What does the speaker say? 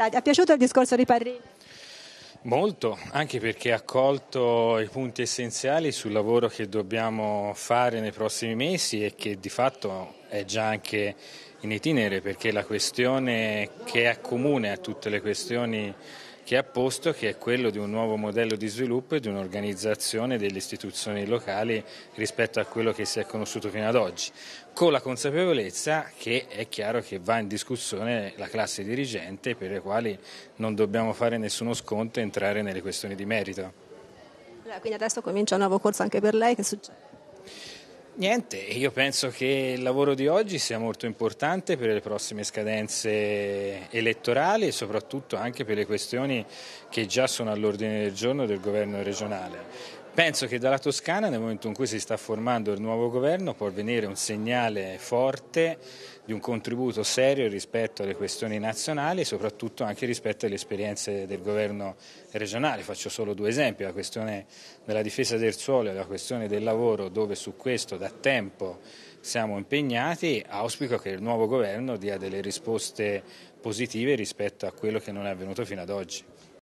È piaciuto il discorso di Parrini? Molto, anche perché ha colto i punti essenziali sul lavoro che dobbiamo fare nei prossimi mesi e che di fatto è già anche in itinere perché la questione che è comune a tutte le questioni che ha posto, che è quello di un nuovo modello di sviluppo e di un'organizzazione delle istituzioni locali rispetto a quello che si è conosciuto fino ad oggi, con la consapevolezza che è chiaro che va in discussione la classe dirigente per le quali non dobbiamo fare nessuno sconto e entrare nelle questioni di merito. Quindi adesso comincia un nuovo corso anche per lei, che succede? Niente, io penso che il lavoro di oggi sia molto importante per le prossime scadenze elettorali e soprattutto anche per le questioni che già sono all'ordine del giorno del governo regionale. Penso che dalla Toscana, nel momento in cui si sta formando il nuovo governo, può venire un segnale forte di un contributo serio rispetto alle questioni nazionali e soprattutto anche rispetto alle esperienze del governo regionale. Faccio solo due esempi, la questione della difesa del suolo e la questione del lavoro, dove su questo da tempo siamo impegnati. Auspico che il nuovo governo dia delle risposte positive rispetto a quello che non è avvenuto fino ad oggi.